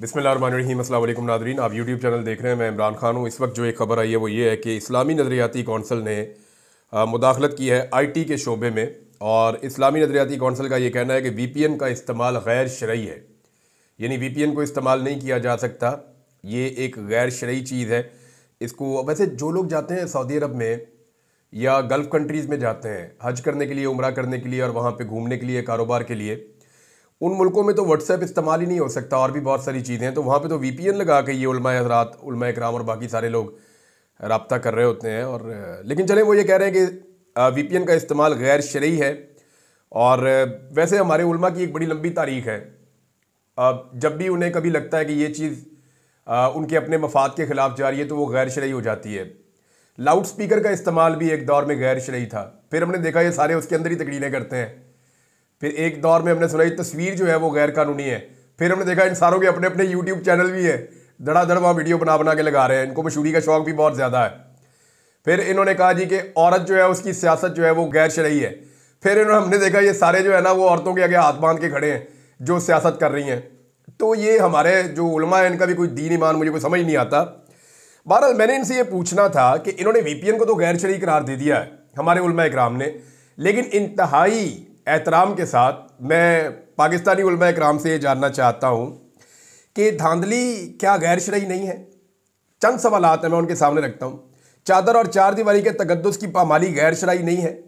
बिसमीम अल्लाम नादरीन आप यूट्यूब चैनल देख रहे हैं मैं इमरान खान हूँ इस वक्त जो एक खबर आई है वो ये है कि इस्लामी नज़रियाती कौंसिल ने मुदाखलत की है आई टी के शोबे में और इस्लामी नज़रियाती कौंसिल का ये कहना है कि वी पी एन का इस्तेमाल गैर शरी है यानी वी पी एन को इस्तेमाल नहीं किया जा सकता ये एक गैर शरय चीज़ है इसको वैसे जो लोग जाते हैं सऊदी अरब में या गल्फ़ कंट्रीज़ में जाते हैं हज करने के लिए उम्र करने के लिए और वहाँ पर घूमने के लिए कारोबार के लिए उन मुल्कों में तो व्हाट्सएप इस्तेमाल ही नहीं हो सकता और भी बहुत सारी चीज़ें हैं तो वहाँ पर तो वी लगा के ये हजरात कराम और बाकी सारे लोग रबता कर रहे होते हैं और लेकिन चले वो ये कह रहे हैं कि वी का इस्तेमाल गैर शरी है और वैसे हमारे उलमा की एक बड़ी लंबी तारीख है जब भी उन्हें कभी लगता है कि ये चीज़ उनके अपने मफाद के ख़िलाफ़ जा रही है तो वो गैर शरी हो जाती है लाउड स्पीकर का इस्तेमाल भी एक दौर में गैर शरी था फिर हमने देखा ये सारे उसके अंदर ही तकरीरें करते हैं फिर एक दौर में हमने सुना ये तस्वीर जो है वो गैर कानूनी है फिर हमने देखा इन सारों के अपने अपने यूट्यूब चैनल भी है धड़ाधड़ वहाँ वीडियो बना बना के लगा रहे हैं इनको मशहूरी का शौक भी बहुत ज़्यादा है फिर इन्होंने कहा जी कि औरत जो है उसकी सियासत जो है वो गैर शरीय है फिर इन्होंने हमने देखा ये सारे जो है ना वो औरतों के आगे हाथ बांध के खड़े हैं जो सियासत कर रही हैं तो ये हमारे जो उलमा है इनका भी कोई दीन ईमान मुझे कोई समझ नहीं आता बहरहाल मैंने इनसे ये पूछना था कि इन्होंने एन को तो गैर शरीय करार दे दिया है हमारे उलमा इकराम ने लेकिन इंतहाई एहतराम के साथ मैं पाकिस्तानी उलमा इक्राम से जानना चाहता हूँ कि धांधली क्या गैर शरा नहीं है चंद सवाल हैं मैं उनके सामने रखता हूँ चादर और चार दीवारी के तकदस की पामाली गैर शराई नहीं है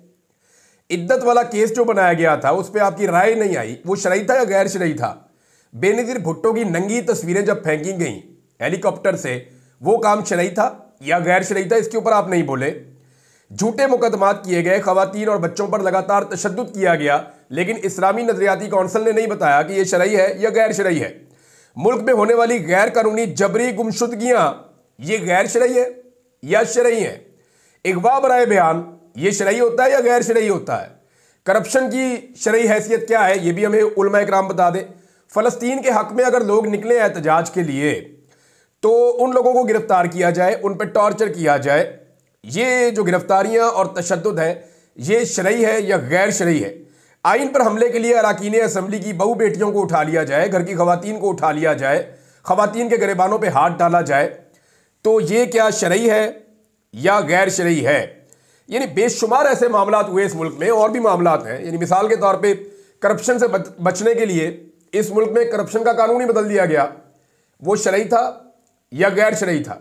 इद्दत वाला केस जो बनाया गया था उस पर आपकी राय नहीं आई वो शराई था या गैर शराई था बेनज़ीर भुट्टो की नंगी तस्वीरें जब फेंकी गई हेलीकॉप्टर से वो काम शराई था या गैर शराई था इसके ऊपर आप नहीं बोले झूठे मुकदमात किए गए खातन और बच्चों पर लगातार तशद किया गया लेकिन इस्लामी नजरियाती कौंसिल ने नहीं बताया कि यह शरय है या गैर शरय है मुल्क में होने वाली गैर कानूनी जबरी गुमशुदगियाँ ये गैर शरय है या शरय है अगवा बरए बयान ये शरय होता है या गैर शरय होता है करप्शन की शरय हैसियत क्या है यह भी हमें उलमा इक्राम बता दें फ़लस्तीन के हक में अगर लोग निकले एहतजाज के लिए तो उन लोगों को गिरफ्तार किया जाए उन पर टॉर्चर किया जाए ये जो गिरफ्तारियां और तशद है ये शरय है या गैर शरय है आइन पर हमले के लिए अरकान असम्बली की बहू बेटियों को उठा लिया जाए घर की खुवान को उठा लिया जाए खवतान के गरीबानों पर हाथ डाला जाए तो ये क्या शरय है या गैर शरय है यानी बेशुमार ऐसे मामला हुए इस मुल्क में और भी मामला हैं यानी मिसाल के तौर पर करप्शन से बचने के लिए इस मुल्क में करप्शन का कानून ही बदल दिया गया वो शरय था या गैर शरय था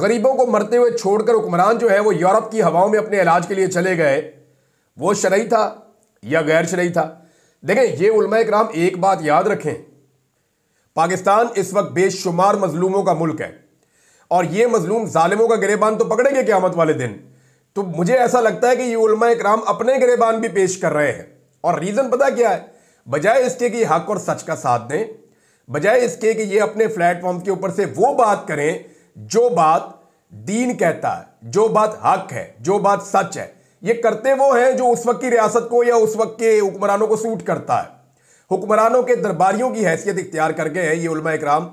गरीबों को मरते हुए छोड़कर हुक्मरान जो है वो यूरोप की हवाओं में अपने इलाज के लिए चले गए वो शरई था या गैर शरई था देखें ये उलमा कराम एक बात याद रखें पाकिस्तान इस वक्त बेशुमार मजलूमों का मुल्क है और ये मजलूम ालिमों का गिरेबान तो पकड़ेंगे क्यामत वाले दिन तो मुझे ऐसा लगता है कि ये उलमा कराम अपने गिरेबान भी पेश कर रहे हैं और रीज़न पता क्या है बजाय इसके कि हक और सच का साथ दें बजाय इसके कि ये अपने प्लेटफॉर्म के ऊपर से वो बात करें जो बात दीन कहता है जो बात हक है जो बात सच है ये करते वो हैं जो उस वक्त की रियासत को या उस वक्त के हुक्मरानों को सूट करता है हुक्मरानों के दरबारियों की हैसियत इख्तियार कर गए हैं ये उलमा इकराम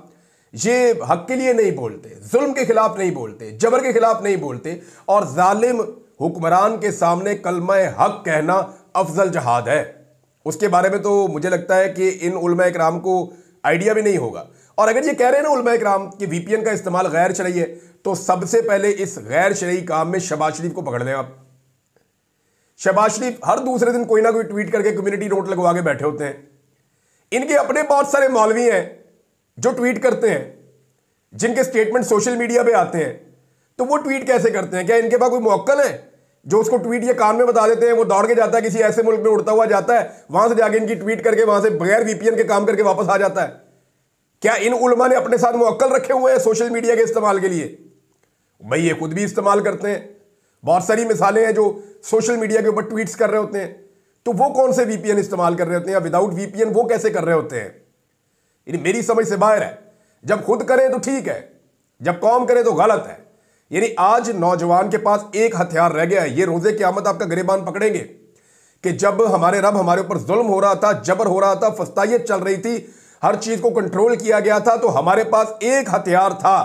ये हक के लिए नहीं बोलते जुल्म के खिलाफ नहीं बोलते जबर के खिलाफ नहीं बोलते और जालिम हुक्मरान के सामने कलमा हक कहना अफजल जहाद है उसके बारे में तो मुझे लगता है कि इन उलमा इकराम को आइडिया भी नहीं होगा और अगर ये कह रहे हैं ना उलमा इक्राम कि वीपीएन का इस्तेमाल गैर शरीय है तो सबसे पहले इस गैर शरीय काम में शबाज शरीफ को पकड़ लें आप शबाज शरीफ हर दूसरे दिन कोई ना कोई ट्वीट करके कम्युनिटी नोट लगवा के बैठे होते हैं इनके अपने बहुत सारे मौलवी हैं जो ट्वीट करते हैं जिनके स्टेटमेंट सोशल मीडिया पर आते हैं तो वो ट्वीट कैसे करते हैं क्या इनके पास कोई मौक्ल है जो उसको ट्वीट ये कान में बता देते हैं वो दौड़ के जाता है किसी ऐसे मुल्क में उड़ता हुआ जाता है वहां से जाके इनकी ट्वीट करके वहां से बगैर वीपीएन के काम करके वापस आ जाता है क्या इन उलमा ने अपने साथ मुक्ल रखे हुए हैं सोशल मीडिया के इस्तेमाल के लिए भाई ये खुद भी इस्तेमाल करते हैं बहुत सारी मिसालें हैं जो सोशल मीडिया के ऊपर ट्वीट्स कर रहे होते हैं तो वो कौन से वीपीएन इस्तेमाल कर रहे होते हैं या विदाउट वीपीएन वो कैसे कर रहे होते हैं मेरी समझ से बाहर है जब खुद करें तो ठीक है जब कौम करें तो गलत है यानी आज नौजवान के पास एक हथियार रह गया है ये रोज़े की आमद आपका गरीबान पकड़ेंगे कि जब हमारे रब हमारे ऊपर जुल्म हो रहा था जबर हो रहा था फस्ताइत चल रही थी हर चीज को कंट्रोल किया गया था तो हमारे पास एक हथियार था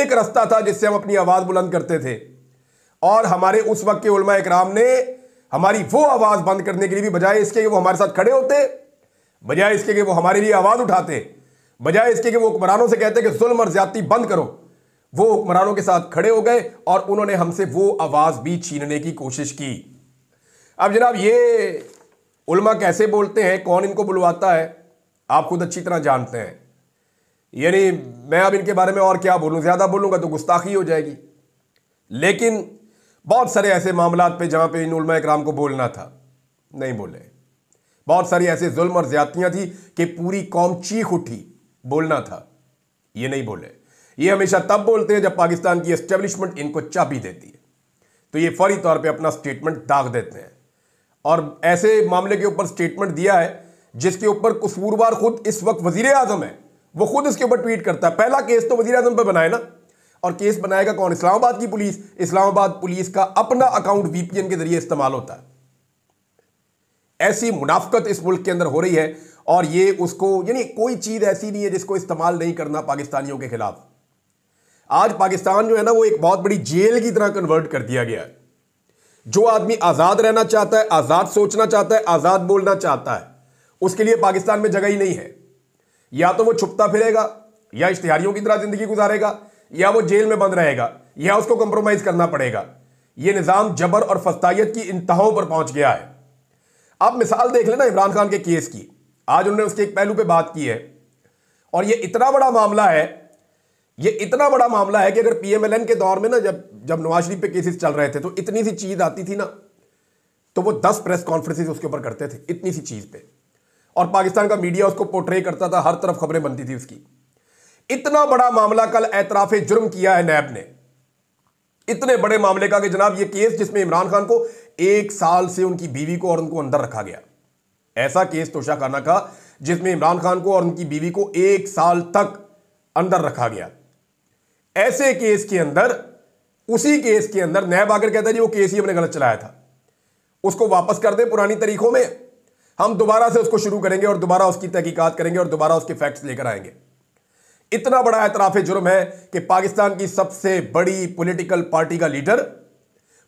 एक रास्ता था जिससे हम अपनी आवाज बुलंद करते थे और हमारे उस वक्त के उलमा इकराम ने हमारी वो आवाज बंद करने के लिए भी बजाय इसके कि वो हमारे साथ खड़े होते बजाय इसके कि वो हमारे लिए आवाज उठाते बजाय इसके कि वो हुक्मरानों से कहते कि जुल्म और ज्यादती बंद करो वो हुक्मरानों के साथ खड़े हो गए और उन्होंने हमसे वो आवाज भी छीनने की कोशिश की अब जनाब ये उलमा कैसे बोलते हैं कौन इनको बुलवाता है आप खुद अच्छी तरह जानते हैं यानी मैं अब इनके बारे में और क्या बोलूँ ज़्यादा बोलूँगा तो गुस्ताखी हो जाएगी लेकिन बहुत सारे ऐसे मामला पे जहाँ पे इन इकराम को बोलना था नहीं बोले बहुत सारी ऐसे जुल्म और ज्यादतियाँ थी कि पूरी कौम चीख उठी बोलना था ये नहीं बोले ये हमेशा तब बोलते हैं जब पाकिस्तान की इस्टेब्लिशमेंट इनको चाबी देती है तो ये फौरी तौर पर अपना स्टेटमेंट दाग देते हैं और ऐसे मामले के ऊपर स्टेटमेंट दिया है जिसके ऊपर कसूरवार खुद इस वक्त वजीर आजम है वो खुद इसके ऊपर ट्वीट करता है पहला केस तो वजीर आजम पर बनाए ना और केस बनाएगा कौन इस्लामाबाद की पुलिस इस्लामाबाद पुलिस का अपना अकाउंट वीपीएन के जरिए इस्तेमाल होता है ऐसी मुनाफ्त इस मुल्क के अंदर हो रही है और ये उसको यानी कोई चीज़ ऐसी नहीं है जिसको इस्तेमाल नहीं करना पाकिस्तानियों के खिलाफ आज पाकिस्तान जो है ना वो एक बहुत बड़ी जेल की तरह कन्वर्ट कर दिया गया है जो आदमी आज़ाद रहना चाहता है आज़ाद सोचना चाहता है आज़ाद बोलना चाहता है उसके लिए पाकिस्तान में जगह ही नहीं है या तो वो छुपता फिरेगा या इश्तिहारियों की तरह जिंदगी गुजारेगा या वो जेल में बंद रहेगा या उसको कंप्रोमाइज करना पड़ेगा ये निज़ाम जबर और फस्तायत की इंतहाओं पर पहुंच गया है आप मिसाल देख लेना इमरान खान के केस की आज उन्होंने उसके एक पहलू पर बात की है और यह इतना बड़ा मामला है यह इतना बड़ा मामला है कि अगर पीएमएलएन के दौर में ना जब जब नवाज शरीफ पे केसेस चल रहे थे तो इतनी सी चीज़ आती थी ना तो वो दस प्रेस कॉन्फ्रेंसिस उसके ऊपर करते थे इतनी सी चीज़ पे और पाकिस्तान का मीडिया उसको पोर्ट्रे करता था हर तरफ खबरें बनती थी उसकी इतना बड़ा मामला कल एतराफ जुर्म किया है नैब ने इतने बड़े मामले का कि जनाब ये केस जिसमें इमरान खान को एक साल से उनकी बीवी को और उनको अंदर रखा गया ऐसा केस तोशा खाना का जिसमें इमरान खान को और उनकी बीवी को एक साल तक अंदर रखा गया ऐसे केस के अंदर उसी केस के अंदर नैब आकर कहता जी वो केस ही हमने गलत चलाया था उसको वापस कर दे पुरानी तरीकों में हम दोबारा से उसको शुरू करेंगे और दोबारा उसकी तहकीकत करेंगे और दोबारा उसके फैक्ट्स लेकर आएंगे इतना बड़ा एतराफ़ जुर्म है कि पाकिस्तान की सबसे बड़ी पॉलिटिकल पार्टी का लीडर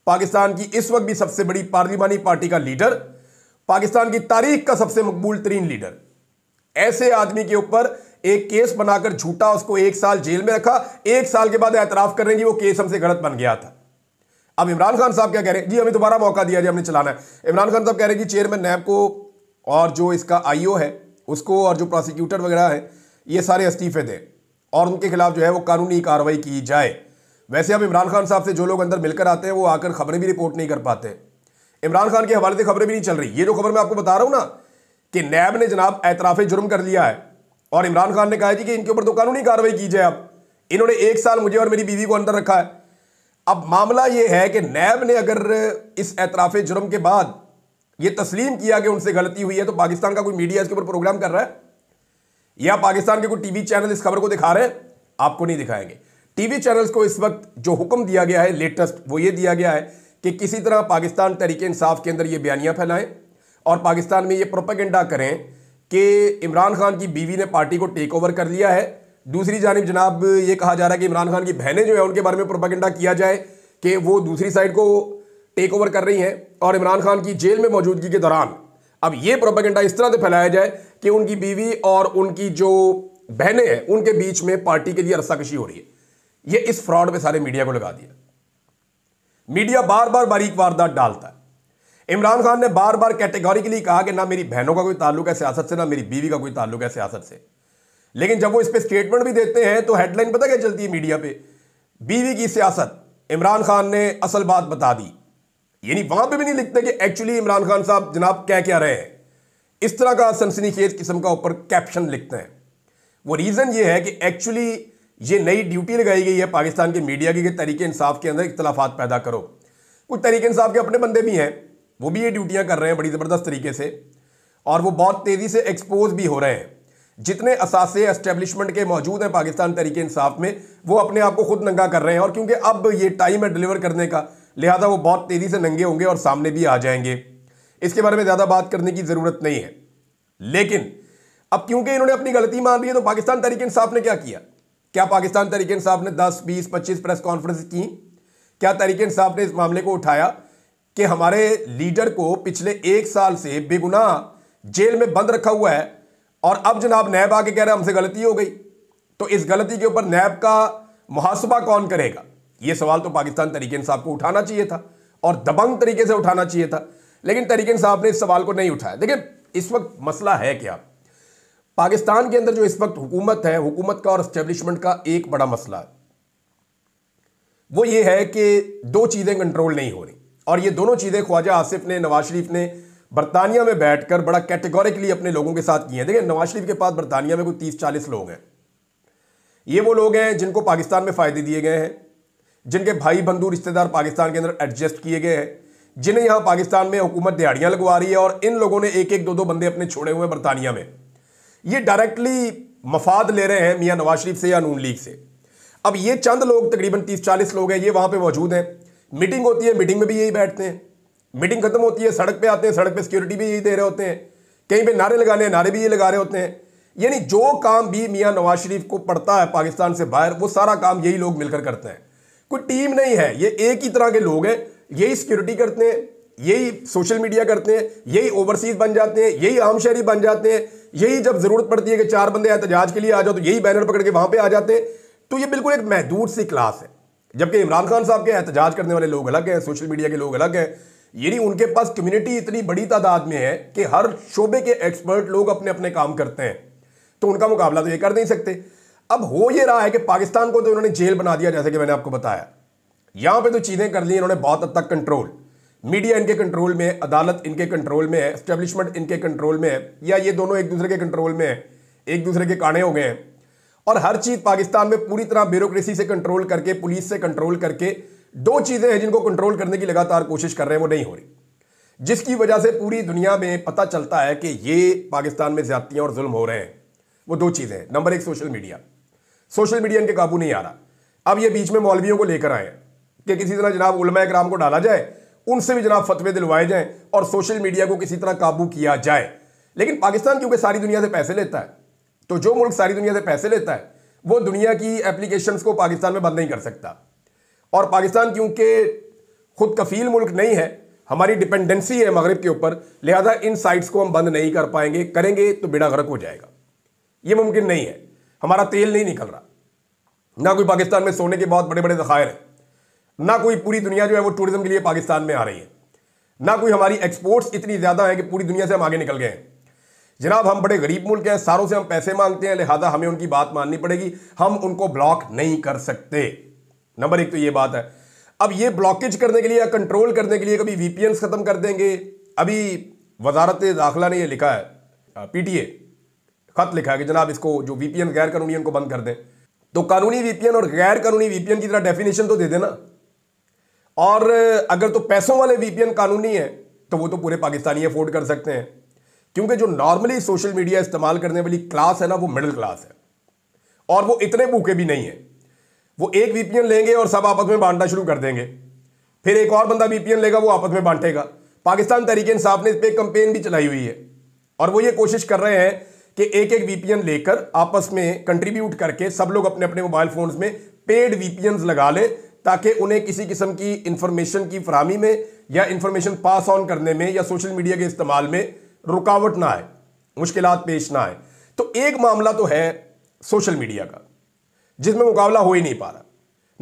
पाकिस्तान की इस वक्त भी सबसे बड़ी पार्लिमानी पार्टी का लीडर पाकिस्तान की तारीख का सबसे मकबूल तरीन लीडर ऐसे आदमी के ऊपर एक केस बनाकर झूठा उसको एक साल जेल में रखा एक साल के बाद एतराफ़ करने की वो केस हमसे गलत बन गया था अब इमरान खान साहब क्या कह रहे हैं जी हमें दोबारा मौका दिया जी हमने चलाना है इमरान खान साहब कह रहे हैं कि चेयरमैन नैब को और जो इसका आईओ है उसको और जो प्रोसिक्यूटर वगैरह है ये सारे इस्तीफे दें और उनके खिलाफ जो है वो कानूनी कार्रवाई की जाए वैसे अब इमरान खान साहब से जो लोग अंदर मिलकर आते हैं वो आकर खबरें भी रिपोर्ट नहीं कर पाते इमरान खान के हवाले से खबरें भी नहीं चल रही ये जो खबर मैं आपको बता रहा हूँ ना कि नैब ने जनाब एतराफ़ जुर्म कर लिया है और इमरान खान ने कहा जी कि इनके ऊपर तो कानूनी कार्रवाई की जाए अब इन्होंने एक साल मुझे और मेरी बीवी को अंदर रखा है अब मामला ये है कि नैब ने अगर इस एतराफ़ जुर्म के बाद ये तस्लीम किया कि उनसे गलती हुई है तो पाकिस्तान का कोई मीडिया इसके ऊपर प्रोग्राम कर रहा है या पाकिस्तान के कोई टीवी चैनल इस खबर को दिखा रहे हैं आपको नहीं दिखाएंगे टीवी चैनल्स को इस वक्त जो हुक्म दिया गया है लेटेस्ट वो ये दिया गया है कि किसी तरह पाकिस्तान तरीके इंसाफ के अंदर ये बयानियां फैलाएं और पाकिस्तान में ये प्रोपेगेंडा करें कि इमरान खान की बीवी ने पार्टी को टेक ओवर कर लिया है दूसरी जानब जनाब ये कहा जा रहा है कि इमरान खान की बहनें जो है उनके बारे में प्रोपागेंडा किया जाए कि वो दूसरी साइड को टेक ओवर कर रही हैं और इमरान खान की जेल में मौजूदगी के दौरान अब ये प्रोपागेंडा इस तरह से फैलाया जाए कि उनकी बीवी और उनकी जो बहनें हैं उनके बीच में पार्टी के लिए रस्साकशी हो रही है ये इस फ्रॉड में सारे मीडिया को लगा दिया मीडिया बार बार बारीक वारदात डालता है इमरान खान ने बार बार कैटेगोरिकली कहा कि ना मेरी बहनों का कोई ताल्लुक है सियासत से ना मेरी बीवी का कोई ताल्लुक है सियासत से लेकिन जब वो इस पर स्टेटमेंट भी देते हैं तो हेडलाइन पता क्या चलती है मीडिया पर बीवी की सियासत इमरान खान ने असल बात बता दी यानी वहां पे भी नहीं लिखते कि एक्चुअली इमरान खान साहब जनाब क्या क्या रहे हैं इस तरह का सनसनीखेज किस्म का ऊपर कैप्शन लिखते हैं वो रीज़न ये है कि एक्चुअली ये नई ड्यूटी लगाई गई है पाकिस्तान के मीडिया की तरीके इंसाफ के अंदर इख्तलाफात पैदा करो कुछ तरीके इंसाफ के अपने बंदे भी हैं वो भी ये ड्यूटियाँ कर रहे हैं बड़ी ज़बरदस्त तरीके से और वो बहुत तेज़ी से एक्सपोज भी हो रहे हैं जितने असासे एस्टेब्लिशमेंट के मौजूद हैं पाकिस्तान तरीके इंसाफ में वो अपने आप को खुद नंगा कर रहे हैं और क्योंकि अब ये टाइम है डिलीवर करने का लिहाजा वो बहुत तेज़ी से नंगे होंगे और सामने भी आ जाएंगे इसके बारे में ज़्यादा बात करने की ज़रूरत नहीं है लेकिन अब क्योंकि इन्होंने अपनी गलती मान ली है तो पाकिस्तान तरीके इंसाफ ने क्या किया क्या पाकिस्तान तरीके इंसाफ ने 10, 20, 25 प्रेस कॉन्फ्रेंस की क्या तरीके इंसाफ ने इस मामले को उठाया कि हमारे लीडर को पिछले एक साल से बेगुनाह जेल में बंद रखा हुआ है और अब जनाब नैब आके कह रहे हैं हमसे गलती हो गई तो इस गलती के ऊपर नैब का मुहासबा कौन करेगा ये सवाल तो पाकिस्तान तरीके साहब को उठाना चाहिए था और दबंग तरीके से उठाना चाहिए था लेकिन तरीके साहब ने इस सवाल को नहीं उठाया देखिए इस वक्त मसला है क्या पाकिस्तान के अंदर जो इस वक्त हुकूमत है हुकूमत का और स्टेब्लिशमेंट का एक बड़ा मसला है वो ये है कि दो चीज़ें कंट्रोल नहीं हो रही और ये दोनों चीज़ें ख्वाजा आसिफ ने नवाज शरीफ ने बरतानिया में बैठकर बड़ा कैटेगोरिकली अपने लोगों के साथ किए हैं देखिए नवाज शरीफ के पास बरतानिया में कोई तीस चालीस लोग हैं ये वो लोग हैं जिनको पाकिस्तान में फ़ायदे दिए गए हैं जिनके भाई बंधु रिश्तेदार पाकिस्तान के अंदर एडजस्ट किए गए हैं जिन्हें यहाँ पाकिस्तान में हुकूमत दिहाड़ियाँ लगवा रही है और इन लोगों ने एक एक दो दो बंदे अपने छोड़े हुए बरतानिया में ये डायरेक्टली मफाद ले रहे हैं मियाँ नवाज शरीफ से या नून लीग से अब ये चंद लोग तकरीबन तीस चालीस लोग हैं ये वहाँ पर मौजूद हैं मीटिंग होती है मीटिंग में भी यही बैठते हैं मीटिंग खत्म होती है सड़क पर आते हैं सड़क पर सिक्योरिटी भी यही दे रहे होते हैं कहीं पर नारे लगाने हैं नारे भी ये लगा रहे होते हैं यानी जो काम भी मियाँ नवाज शरीफ को पड़ता है पाकिस्तान से बाहर वो सारा काम यही लोग मिलकर करते हैं कोई टीम नहीं है ये एक ही तरह के लोग हैं यही सिक्योरिटी करते हैं यही सोशल मीडिया करते हैं यही ओवरसीज बन जाते हैं यही आम शहरी बन जाते हैं यही जब जरूरत पड़ती है कि चार बंदे एहतजाज के लिए आ जाओ तो यही बैनर पकड़ के वहां पे आ जाते हैं तो ये बिल्कुल एक महदूद सी क्लास है जबकि इमरान खान साहब के एहतजाज करने वाले लोग अलग हैं सोशल मीडिया के लोग अलग हैं यानी उनके पास कम्युनिटी इतनी बड़ी तादाद में है कि हर शोबे के एक्सपर्ट लोग अपने अपने काम करते हैं तो उनका मुकाबला तो ये कर नहीं सकते अब हो ये रहा है कि पाकिस्तान को तो उन्होंने जेल बना दिया जैसे कि मैंने आपको बताया यहां पे तो चीज़ें कर ली इन्होंने बहुत हद तक कंट्रोल मीडिया इनके कंट्रोल में है अदालत इनके कंट्रोल में है स्टेब्लिशमेंट इनके कंट्रोल में है या ये दोनों एक दूसरे के कंट्रोल में है एक दूसरे के काने हो गए हैं और हर चीज़ पाकिस्तान में पूरी तरह ब्यूरोक्रेसी से कंट्रोल करके पुलिस से कंट्रोल करके दो चीज़ें हैं जिनको कंट्रोल करने की लगातार कोशिश कर रहे हैं वो नहीं हो रही जिसकी वजह से पूरी दुनिया में पता चलता है कि ये पाकिस्तान में ज्यादतियां और जुल्म हो रहे हैं वो दो चीज़ें हैं नंबर एक सोशल मीडिया सोशल मीडिया इनके काबू नहीं आ रहा अब ये बीच में मौलवियों को लेकर आए कि किसी तरह जनाब उलमा इक्राम को डाला जाए उनसे भी जनाब फतवे दिलवाए जाएं और सोशल मीडिया को किसी तरह काबू किया जाए लेकिन पाकिस्तान क्योंकि सारी दुनिया से पैसे लेता है तो जो मुल्क सारी दुनिया से पैसे लेता है वो दुनिया की एप्लीकेशन को पाकिस्तान में बंद नहीं कर सकता और पाकिस्तान क्योंकि खुद कफील मुल्क नहीं है हमारी डिपेंडेंसी है मगरब के ऊपर लिहाजा इन साइट्स को हम बंद नहीं कर पाएंगे करेंगे तो बेड़ा गर्क हो जाएगा ये मुमकिन नहीं है हमारा तेल नहीं निकल रहा ना कोई पाकिस्तान में सोने के बहुत बड़े बड़े जखायर हैं ना कोई पूरी दुनिया जो है वो टूरिज्म के लिए पाकिस्तान में आ रही है ना कोई हमारी एक्सपोर्ट्स इतनी ज़्यादा है कि पूरी दुनिया से हम आगे निकल गए हैं जनाब हम बड़े गरीब मुल्क हैं सारों से हम पैसे मांगते हैं लिहाजा हमें उनकी बात माननी पड़ेगी हम उनको ब्लॉक नहीं कर सकते नंबर एक तो ये बात है अब ये ब्लॉकेज करने के लिए या कंट्रोल करने के लिए कभी वीपीएन ख़त्म कर देंगे अभी वजारत दाखिला ने यह लिखा है ए खत लिखा है कि जनाब इसको जो वीपीएन गैर कानूनी उनको बंद कर दें तो कानूनी वीपीएन और गैर कानूनी वीपीएन की तरह डेफिनेशन तो दे देना और अगर तो पैसों वाले वीपीएन कानूनी है तो वो तो पूरे पाकिस्तानी अफोर्ड कर सकते हैं क्योंकि जो नॉर्मली सोशल मीडिया इस्तेमाल करने वाली क्लास है ना वो मिडिल क्लास है और वो इतने भूखे भी नहीं है वो एक वीपीएन लेंगे और सब आपस में बांटना शुरू कर देंगे फिर एक और बंदा वीपीएन लेगा वो आपस में बांटेगा पाकिस्तान तरीके इंसाफ ने इस पर कंपेन भी चलाई हुई है और वो ये कोशिश कर रहे हैं कि एक एक वीपीएन लेकर आपस में कंट्रीब्यूट करके सब लोग अपने अपने मोबाइल फोन्स में पेड वीपीएन लगा लें ताकि उन्हें किसी किस्म की इंफॉर्मेशन की फरहमी में या इंफॉर्मेशन पास ऑन करने में या सोशल मीडिया के इस्तेमाल में रुकावट ना आए मुश्किल पेश ना आए तो एक मामला तो है सोशल मीडिया का जिसमें मुकाबला हो ही नहीं पा रहा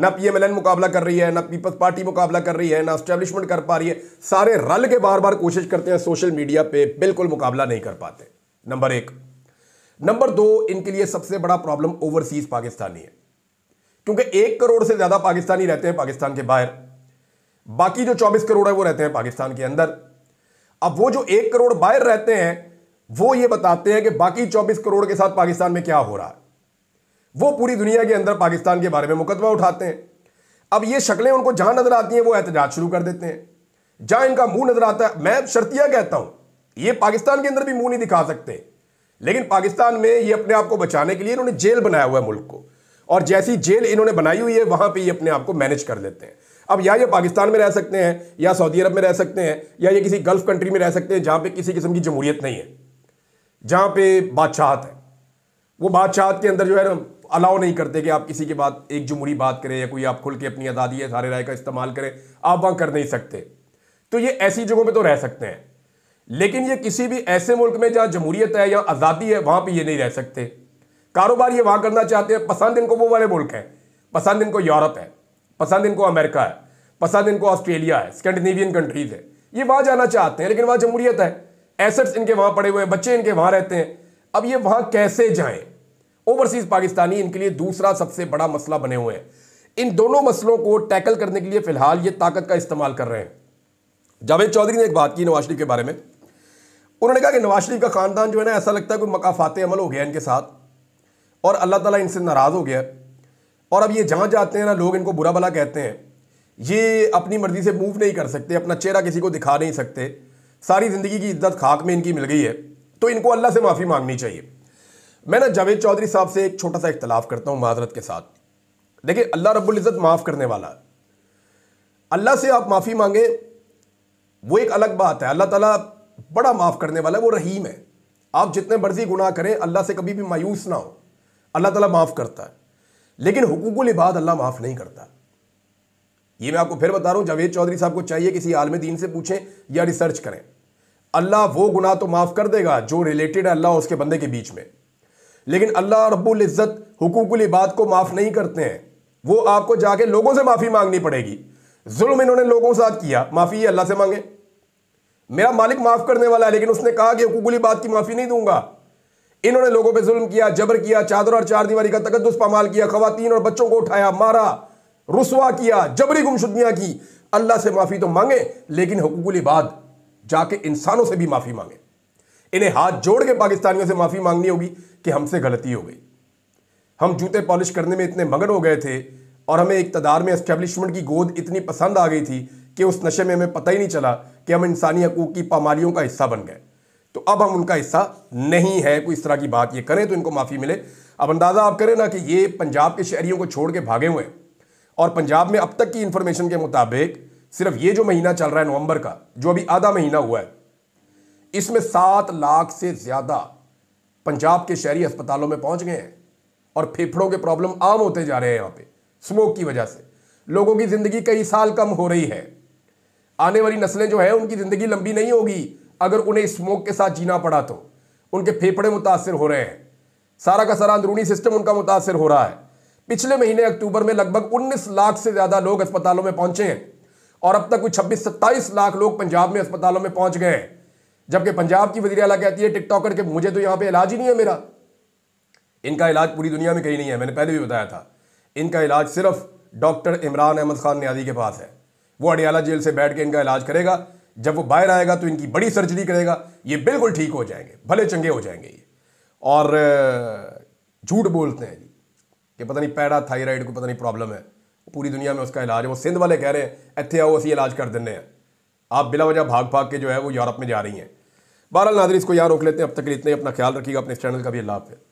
ना पी एम एल एन मुकाबला कर रही है ना पीपल्स पार्टी मुकाबला कर रही है ना स्टैब्लिशमेंट कर पा रही है सारे रल के बार बार कोशिश करते हैं सोशल मीडिया पे बिल्कुल मुकाबला नहीं कर पाते नंबर एक नंबर दो इनके लिए सबसे बड़ा प्रॉब्लम ओवरसीज पाकिस्तानी है क्योंकि एक करोड़ से ज़्यादा पाकिस्तानी रहते हैं पाकिस्तान के बाहर बाकी जो चौबीस करोड़ है वो रहते हैं पाकिस्तान के अंदर अब वो जो एक करोड़ बाहर रहते हैं वो ये बताते हैं कि बाकी चौबीस करोड़ के साथ पाकिस्तान में क्या हो रहा है वो पूरी दुनिया के अंदर पाकिस्तान के बारे में मुकदमा उठाते हैं अब ये शक्लें उनको जहां नजर आती हैं वो एहतजाज शुरू कर देते हैं जहां इनका मुंह नजर आता है मैं शर्तियां कहता हूं ये पाकिस्तान के अंदर भी मुंह नहीं दिखा सकते लेकिन पाकिस्तान में ये अपने आप को बचाने के लिए इन्होंने जेल बनाया हुआ है मुल्क को और जैसी जेल इन्होंने बनाई हुई है वहाँ पे ये अपने आप को मैनेज कर लेते हैं अब या ये पाकिस्तान में रह सकते हैं या सऊदी अरब में रह सकते हैं या ये किसी गल्फ कंट्री में रह सकते हैं जहाँ पे किसी किस्म की जमहूरियत नहीं है जहाँ पे बादशाहत है वो बादशाहत के अंदर जो है ना अलाउ नहीं करते कि आप किसी के बाद एक जमहूरी बात करें या कोई आप खुल के अपनी आज़ादी या सारे राय का इस्तेमाल करें आप वहाँ कर नहीं सकते तो ये ऐसी जगहों पर तो रह सकते हैं लेकिन ये किसी भी ऐसे मुल्क में जहाँ जमहूरियत है या आज़ादी है वहाँ पर ये नहीं रह सकते कारोबार ये वहाँ करना चाहते हैं पसंद इनको वो वाले मुल्क हैं पसंद इनको यूरोप है पसंद इनको अमेरिका है पसंद इनको ऑस्ट्रेलिया है स्कैंडिनेवियन कंट्रीज है ये वहाँ जाना चाहते हैं लेकिन वहाँ जमहूरियत है एसेट्स इनके वहाँ पड़े हुए हैं बच्चे इनके वहाँ रहते हैं अब ये वहाँ कैसे जाएँ ओवरसीज़ पाकिस्तानी इनके लिए दूसरा सबसे बड़ा मसला बने हुए हैं इन दोनों मसलों को टैकल करने के लिए फ़िलहाल ये ताकत का इस्तेमाल कर रहे हैं जावेद चौधरी ने एक बात की नवाज शरीफ के बारे में उन्होंने कहा कि नवाज शरीफ का ख़ानदान जो है ना ऐसा लगता है कोई मकाफात अमल हो गया इनके साथ और अल्लाह ताला इनसे नाराज़ हो गया और अब ये जहाँ जाते हैं ना लोग इनको बुरा भला कहते हैं ये अपनी मर्ज़ी से मूव नहीं कर सकते अपना चेहरा किसी को दिखा नहीं सकते सारी ज़िंदगी की इज्जत खाक में इनकी मिल गई है तो इनको अल्लाह से माफ़ी मांगनी चाहिए मैं ना जावेद चौधरी साहब से एक छोटा सा इख्तलाफ़ करता हूँ माजरत के साथ देखिए अल्लाह रबुल्ज़त माफ़ करने वाला अल्लाह से आप माफ़ी मांगें वो एक अलग बात है अल्लाह ताला बड़ा माफ़ करने वाला है वो रहीम है आप जितने मर्जी गुनाह करें अल्लाह से कभी भी मायूस ना हो अल्लाह ताला माफ़ करता है लेकिन हुकूकुल इबाद अल्लाह माफ़ नहीं करता ये मैं आपको फिर बता रहा हूँ जावेद चौधरी साहब को चाहिए किसी आलम दीन से पूछें या रिसर्च करें अल्लाह वो गुनाह तो माफ़ कर देगा जो रिलेटेड है अल्लाह उसके बंदे के बीच में लेकिन अल्लाह रबुल्जत हुकूकुल इबाद को माफ़ नहीं करते हैं वो आपको जाके लोगों से माफ़ी मांगनी पड़ेगी जुल्म इन्होंने लोगों के साथ किया माफ़ी अल्लाह से मांगे मेरा मालिक माफ़ करने वाला है लेकिन उसने कहा कि हकूकुली बात की माफ़ी नहीं दूंगा इन्होंने लोगों पर जुल्म किया जबर किया चादर और चार दीवारी का तकदस पामाल किया खातन और बच्चों को उठाया मारा रुसवा किया जबरी गुमशुदगियाँ की अल्लाह से माफ़ी तो मांगे लेकिन हकूकुल बात जाके इंसानों से भी माफ़ी मांगे इन्हें हाथ जोड़ के पाकिस्तानियों से माफ़ी मांगनी होगी कि हमसे गलती हो गई हम जूते पॉलिश करने में इतने मगन हो गए थे और हमें इकतदार में इस्टेब्लिशमेंट की गोद इतनी पसंद आ गई थी कि उस नशे में हमें पता ही नहीं चला कि हम इंसानी हकूक़ की पामालियों का हिस्सा बन गए तो अब हम उनका हिस्सा नहीं है कोई इस तरह की बात ये करें तो इनको माफ़ी मिले अब अंदाज़ा आप करें ना कि ये पंजाब के शहरीों को छोड़ के भागे हुए हैं और पंजाब में अब तक की इंफॉर्मेशन के मुताबिक सिर्फ ये जो महीना चल रहा है नवंबर का जो अभी आधा महीना हुआ है इसमें सात लाख से ज़्यादा पंजाब के शहरी अस्पतालों में पहुंच गए हैं और फेफड़ों के प्रॉब्लम आम होते जा रहे हैं यहाँ पे स्मोक की वजह से लोगों की ज़िंदगी कई साल कम हो रही है आने वाली नस्लें जो है उनकी ज़िंदगी लंबी नहीं होगी अगर उन्हें स्मोक के साथ जीना पड़ा तो उनके फेफड़े मुतासर हो रहे हैं सारा का सारा अंदरूनी सिस्टम उनका मुतासर हो रहा है पिछले महीने अक्टूबर में लगभग 19 लाख से ज़्यादा लोग अस्पतालों में पहुंचे हैं और अब तक कुछ 26-27 लाख लोग पंजाब में अस्पतालों में पहुंच गए हैं जबकि पंजाब की वजी अला कहती है टिकटॉकर के मुझे तो यहाँ पर इलाज ही नहीं है मेरा इनका इलाज पूरी दुनिया में कहीं नहीं है मैंने पहले भी बताया था इनका इलाज सिर्फ डॉक्टर इमरान अहमद खान न्याजी के पास है वो अडियाला जेल से बैठ के इनका इलाज करेगा जब वो बाहर आएगा तो इनकी बड़ी सर्जरी करेगा ये बिल्कुल ठीक हो जाएंगे भले चंगे हो जाएंगे ये और झूठ बोलते हैं जी कि पता नहीं पैरा थायराइड को पता नहीं प्रॉब्लम है पूरी दुनिया में उसका इलाज है वो सिंध वाले कह रहे हैं इतने आओ असी इलाज कर देने हैं आप बिला वजह भाग भाग के जो है वो यूरोप में जा रही हैं बहरहाल नादरी इसको यहाँ रोक लेते हैं अब तक इतने अपना ख्याल रखिएगा अपने इस चैनल का भी लाभ है